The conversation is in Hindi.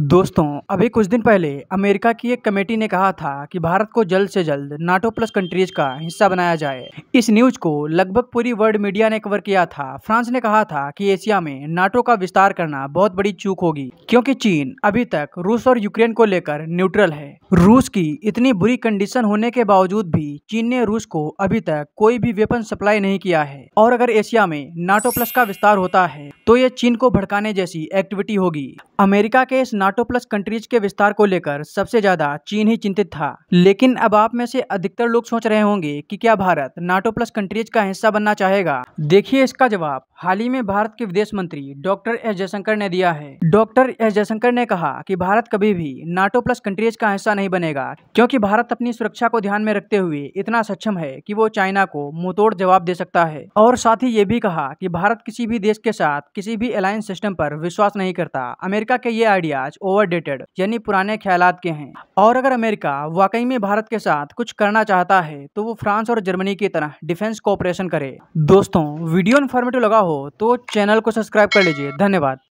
दोस्तों अभी कुछ दिन पहले अमेरिका की एक कमेटी ने कहा था कि भारत को जल्द से जल्द नाटो प्लस कंट्रीज का हिस्सा बनाया जाए इस न्यूज को लगभग पूरी वर्ल्ड मीडिया ने कवर किया था फ्रांस ने कहा था कि एशिया में नाटो का विस्तार करना बहुत बड़ी चूक होगी क्योंकि चीन अभी तक रूस और यूक्रेन को लेकर न्यूट्रल है रूस की इतनी बुरी कंडीशन होने के बावजूद भी चीन ने रूस को अभी तक कोई भी वेपन सप्लाई नहीं किया है और अगर एशिया में नाटो प्लस का विस्तार होता है तो ये चीन को भड़काने जैसी एक्टिविटी होगी अमेरिका के इस नाटो प्लस कंट्रीज के विस्तार को लेकर सबसे ज्यादा चीन ही चिंतित था लेकिन अब आप में से अधिकतर लोग सोच रहे होंगे कि क्या भारत नाटो प्लस कंट्रीज का हिस्सा बनना चाहेगा देखिए इसका जवाब हाल ही में भारत के विदेश मंत्री डॉक्टर एस जयशंकर ने दिया है डॉक्टर एस जयशंकर ने कहा की भारत कभी भी नाटो प्लस कंट्रीज का हिस्सा नहीं बनेगा क्योंकि भारत अपनी सुरक्षा को ध्यान में रखते हुए इतना सक्षम है की वो चाइना को मुंह जवाब दे सकता है और साथ ही ये भी कहा की भारत किसी भी देश के साथ किसी भी अलायंस सिस्टम आरोप विश्वास नहीं करता अमेरिका अमेरिका के ये आइडियाज ओवर डेटेड यानी पुराने ख्याल के हैं और अगर अमेरिका वाकई में भारत के साथ कुछ करना चाहता है तो वो फ्रांस और जर्मनी की तरह डिफेंस कोऑपरेशन करे दोस्तों वीडियो इन्फॉर्मेटिव लगा हो तो चैनल को सब्सक्राइब कर लीजिए धन्यवाद